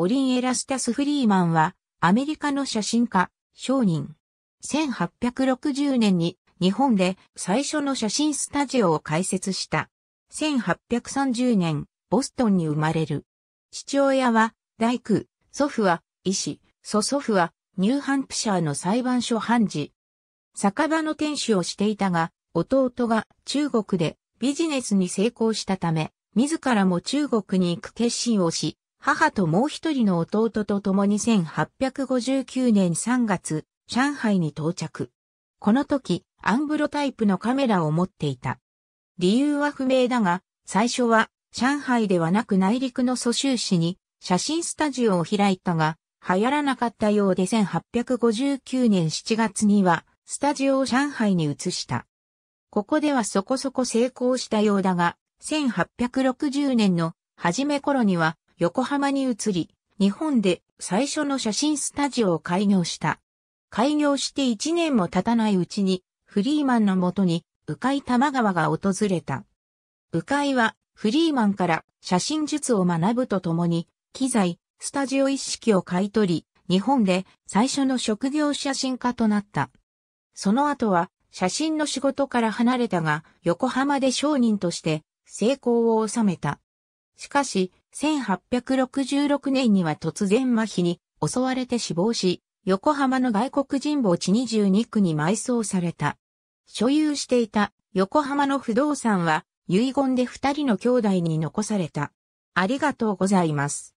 オリン・エラスタス・フリーマンは、アメリカの写真家、商人。1860年に日本で最初の写真スタジオを開設した。1830年、ボストンに生まれる。父親は大工、祖父は医師、祖祖父はニューハンプシャーの裁判所判事。酒場の店主をしていたが、弟が中国でビジネスに成功したため、自らも中国に行く決心をし、母ともう一人の弟と共に1859年3月、上海に到着。この時、アンブロタイプのカメラを持っていた。理由は不明だが、最初は上海ではなく内陸の蘇州市に写真スタジオを開いたが、流行らなかったようで1859年7月にはスタジオを上海に移した。ここではそこそこ成功したようだが、1860年の初め頃には横浜に移り、日本で最初の写真スタジオを開業した。開業して1年も経たないうちに、フリーマンのもとに、鵜飼玉川が訪れた。鵜飼は、フリーマンから写真術を学ぶとともに、機材、スタジオ一式を買い取り、日本で最初の職業写真家となった。その後は、写真の仕事から離れたが、横浜で商人として成功を収めた。しかし、1866年には突然麻痺に襲われて死亡し、横浜の外国人墓地22区に埋葬された。所有していた横浜の不動産は遺言で二人の兄弟に残された。ありがとうございます。